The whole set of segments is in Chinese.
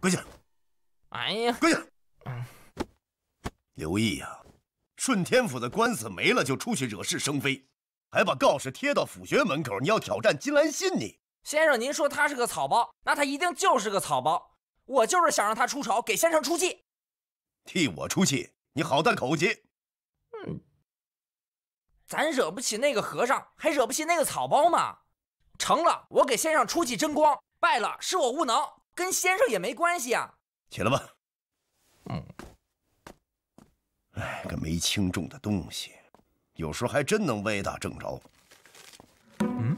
跪下！哎呀，跪下！刘毅呀，顺天府的官司没了，就出去惹是生非，还把告示贴到府学门口。你要挑战金兰信？你先生，您说他是个草包，那他一定就是个草包。我就是想让他出丑，给先生出气，替我出气。你好大口气！嗯，咱惹不起那个和尚，还惹不起那个草包吗？成了，我给先生出气争光；败了，是我无能。跟先生也没关系啊！起来吧。嗯。哎，个没轻重的东西，有时候还真能歪打正着。嗯，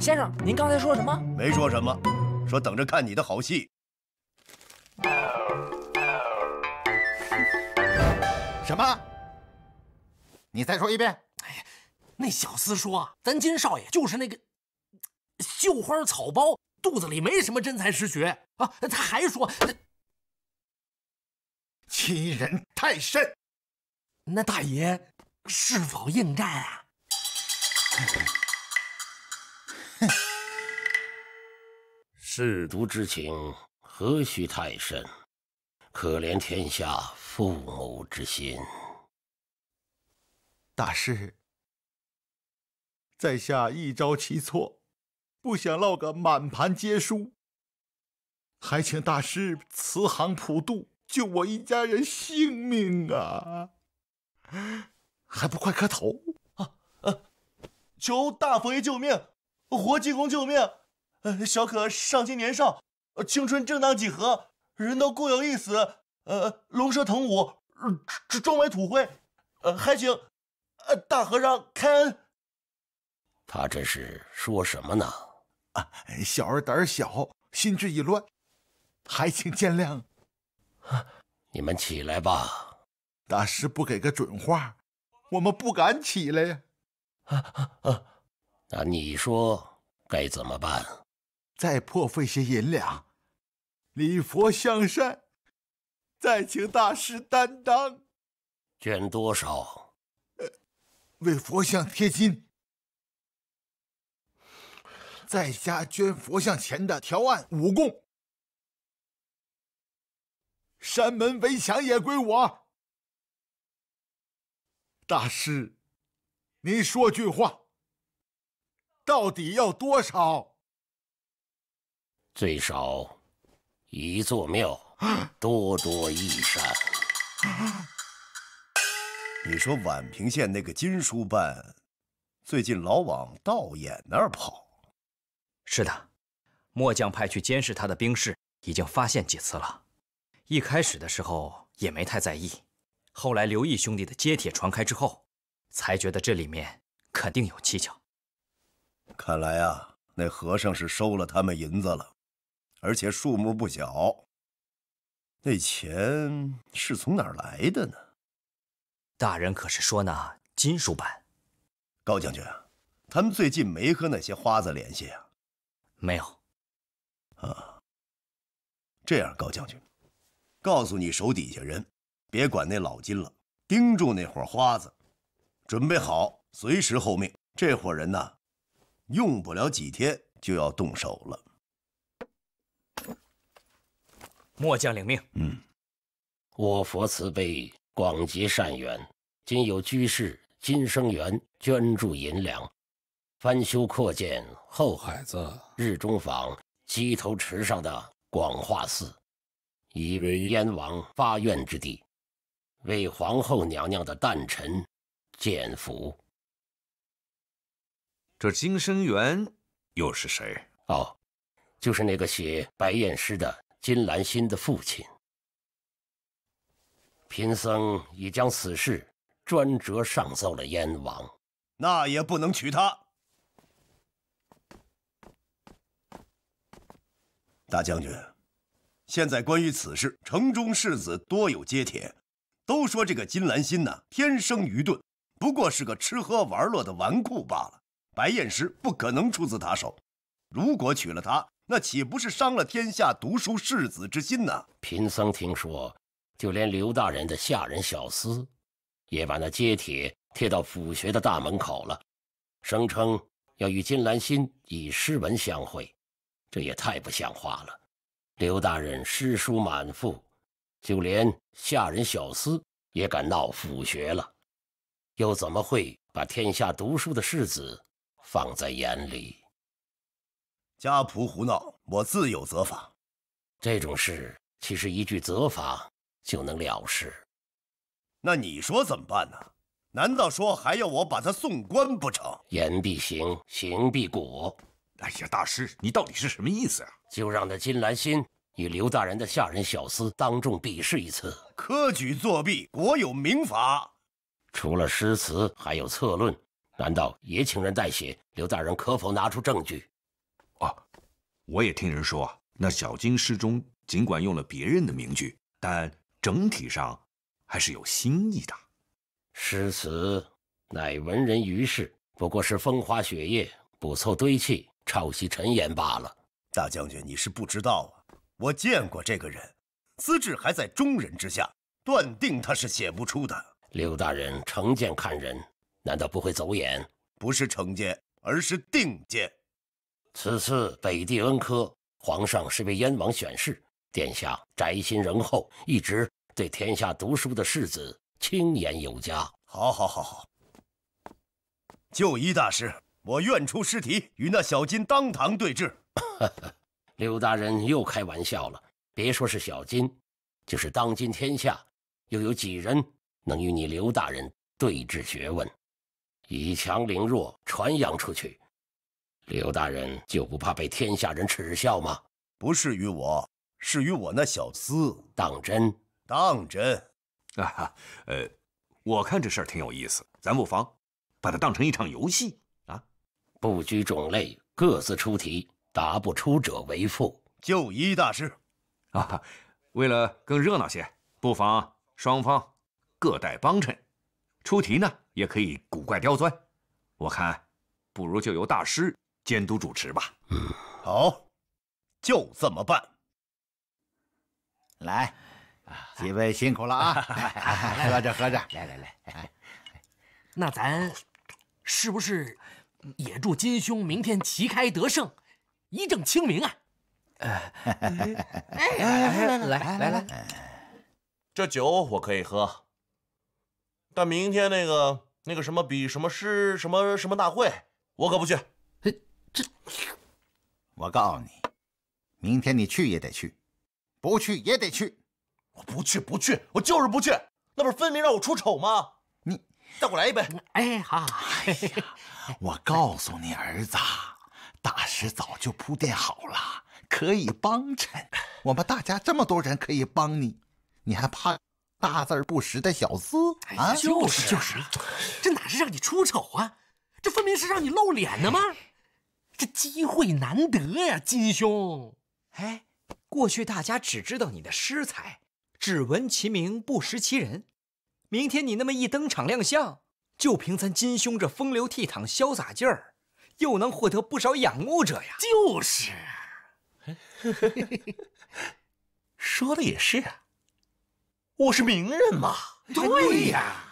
先生，您刚才说什么？没说什么，说等着看你的好戏。什么？你再说一遍？哎呀，那小厮说，咱金少爷就是那个绣花草包。肚子里没什么真才实学啊！他还说，欺人太甚。那大爷是否应战啊？士卒之情何须太甚？可怜天下父母之心。大师，在下一招棋错。不想落个满盘皆输，还请大师慈航普渡，救我一家人性命啊！还不快磕头啊！啊！求大佛爷救命，活济公救命！呃，小可尚今年少，青春正当几何？人都共有一死，呃，龙蛇腾舞，终为土灰，呃，还请呃大和尚开恩。他这是说什么呢？啊，小儿胆小，心智已乱，还请见谅。你们起来吧。大师不给个准话，我们不敢起来呀。啊啊啊！那你说该怎么办？再破费些银两，礼佛向善，再请大师担当。捐多少？呃，为佛像贴金。在家捐佛像钱的条案、五供、山门围墙也归我。大师，您说句话，到底要多少？最少一座庙，多多益善。你说宛平县那个金书办，最近老往道眼那儿跑。是的，末将派去监视他的兵士已经发现几次了。一开始的时候也没太在意，后来刘毅兄弟的接帖传开之后，才觉得这里面肯定有蹊跷。看来啊，那和尚是收了他们银子了，而且数目不小。那钱是从哪儿来的呢？大人可是说那金属板？高将军他们最近没和那些花子联系啊？没有，啊，这样高将军，告诉你手底下人，别管那老金了，盯住那伙花子，准备好随时候命。这伙人呢，用不了几天就要动手了。末将领命。嗯，我佛慈悲，广结善缘。今有居士金生元捐助银两。翻修扩建后海子日中坊鸡头池上的广化寺，以为燕王发愿之地，为皇后娘娘的诞辰建福。这金生元又是谁？哦，就是那个写白燕诗的金兰心的父亲。贫僧已将此事专折上奏了燕王，那也不能娶她。大将军，现在关于此事，城中士子多有揭帖，都说这个金兰心呢天生愚钝，不过是个吃喝玩乐的纨绔罢了。白燕石不可能出自他手，如果娶了她，那岂不是伤了天下读书士子之心呢？贫僧听说，就连刘大人的下人小厮，也把那揭帖贴到府学的大门口了，声称要与金兰心以诗文相会。这也太不像话了！刘大人诗书满腹，就连下人小厮也敢闹府学了，又怎么会把天下读书的士子放在眼里？家仆胡闹，我自有责罚。这种事其实一句责罚就能了事？那你说怎么办呢？难道说还要我把他送官不成？言必行，行必果。哎呀，大师，你到底是什么意思啊？就让那金兰心与刘大人的下人小厮当众比试一次。科举作弊，国有明法。除了诗词，还有策论，难道也请人代写？刘大人可否拿出证据？哦，我也听人说啊，那小金诗中尽管用了别人的名句，但整体上还是有新意的。诗词乃文人于世，不过是风花雪月，不凑堆砌。抄袭陈言罢了，大将军，你是不知道啊！我见过这个人，资质还在中人之下，断定他是写不出的。刘大人成见看人，难道不会走眼？不是成见，而是定见。此次北地恩科，皇上是为燕王选士，殿下宅心仁厚，一直对天下读书的世子青眼有加。好，好，好，好，就医大师。我愿出试题与那小金当堂对质。刘大人又开玩笑了。别说是小金，就是当今天下，又有几人能与你刘大人对峙学问？以强凌弱，传扬出去，刘大人就不怕被天下人耻笑吗？不是于我，是于我那小厮。当真？当真？啊哈，呃，我看这事儿挺有意思，咱不妨把它当成一场游戏。不拘种类，各自出题，答不出者为负。就依大师。啊，为了更热闹些，不妨双方各带帮衬，出题呢也可以古怪刁钻。我看，不如就由大师监督主持吧。好，就这么办。来，几位辛苦了啊！喝着喝着，来来来。那咱是不是？也祝金兄明天旗开得胜，一正清明啊！来来来来来来，这酒我可以喝，但明天那个那个什么比什么诗什么什么大会，我可不去。这我告诉你，明天你去也得去，不去也得去。我不去，不去，我就是不去，那不是分明让我出丑吗？倒来一杯。哎，好！哎呀，我告诉你，儿子，大师早就铺垫好了，可以帮衬我们大家这么多人，可以帮你，你还怕大字不识的小厮啊，就是就是，这哪是让你出丑啊？这分明是让你露脸的吗？这机会难得呀，金兄！哎，过去大家只知道你的诗才，只闻其名不识其人。明天你那么一登场亮相，就凭咱金兄这风流倜傥、潇洒劲儿，又能获得不少仰慕者呀！就是，说的也是，我是名人嘛。对呀，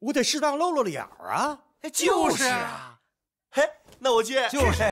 我得适当露露脸儿啊。就是啊，嘿，那我去。就是。